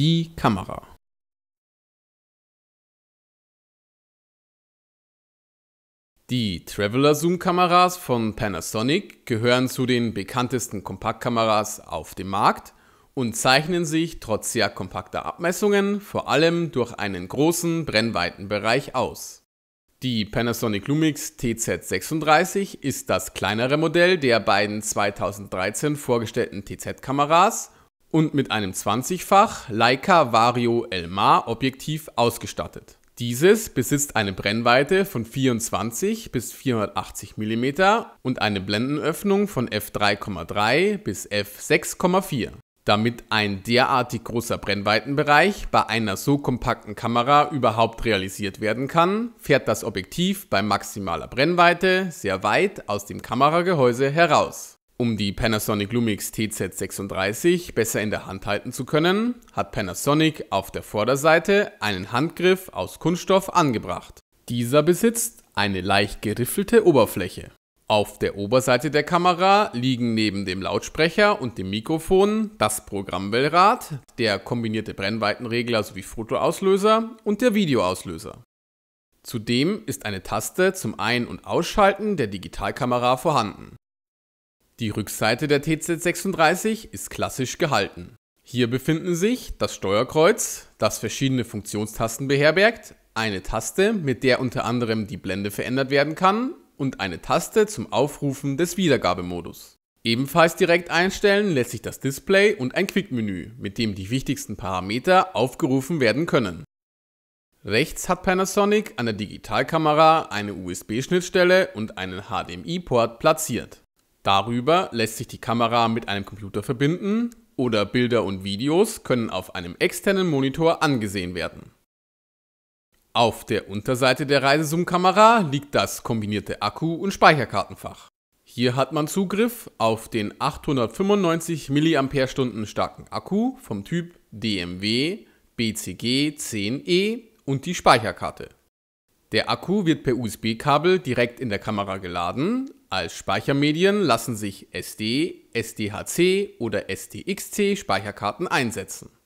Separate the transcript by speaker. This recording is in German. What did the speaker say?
Speaker 1: Die Kamera. Die Traveler Zoom Kameras von Panasonic gehören zu den bekanntesten Kompaktkameras auf dem Markt und zeichnen sich trotz sehr kompakter Abmessungen vor allem durch einen großen Brennweitenbereich aus. Die Panasonic Lumix TZ36 ist das kleinere Modell der beiden 2013 vorgestellten TZ-Kameras und mit einem 20-fach Leica Vario Elmar Objektiv ausgestattet. Dieses besitzt eine Brennweite von 24 bis 480 mm und eine Blendenöffnung von f3,3 bis f6,4. Damit ein derartig großer Brennweitenbereich bei einer so kompakten Kamera überhaupt realisiert werden kann, fährt das Objektiv bei maximaler Brennweite sehr weit aus dem Kameragehäuse heraus. Um die Panasonic Lumix TZ36 besser in der Hand halten zu können, hat Panasonic auf der Vorderseite einen Handgriff aus Kunststoff angebracht. Dieser besitzt eine leicht geriffelte Oberfläche. Auf der Oberseite der Kamera liegen neben dem Lautsprecher und dem Mikrofon das Programmwellrad, der kombinierte Brennweitenregler sowie Fotoauslöser und der Videoauslöser. Zudem ist eine Taste zum Ein- und Ausschalten der Digitalkamera vorhanden. Die Rückseite der TZ36 ist klassisch gehalten. Hier befinden sich das Steuerkreuz, das verschiedene Funktionstasten beherbergt, eine Taste, mit der unter anderem die Blende verändert werden kann und eine Taste zum Aufrufen des Wiedergabemodus. Ebenfalls direkt einstellen lässt sich das Display und ein Quickmenü, mit dem die wichtigsten Parameter aufgerufen werden können. Rechts hat Panasonic an der Digitalkamera eine USB-Schnittstelle und einen HDMI-Port platziert. Darüber lässt sich die Kamera mit einem Computer verbinden oder Bilder und Videos können auf einem externen Monitor angesehen werden. Auf der Unterseite der Reisezoom-Kamera liegt das kombinierte Akku- und Speicherkartenfach. Hier hat man Zugriff auf den 895 mAh starken Akku vom Typ DMW BCG10E und die Speicherkarte. Der Akku wird per USB-Kabel direkt in der Kamera geladen. Als Speichermedien lassen sich SD, SDHC oder SDXC speicherkarten einsetzen.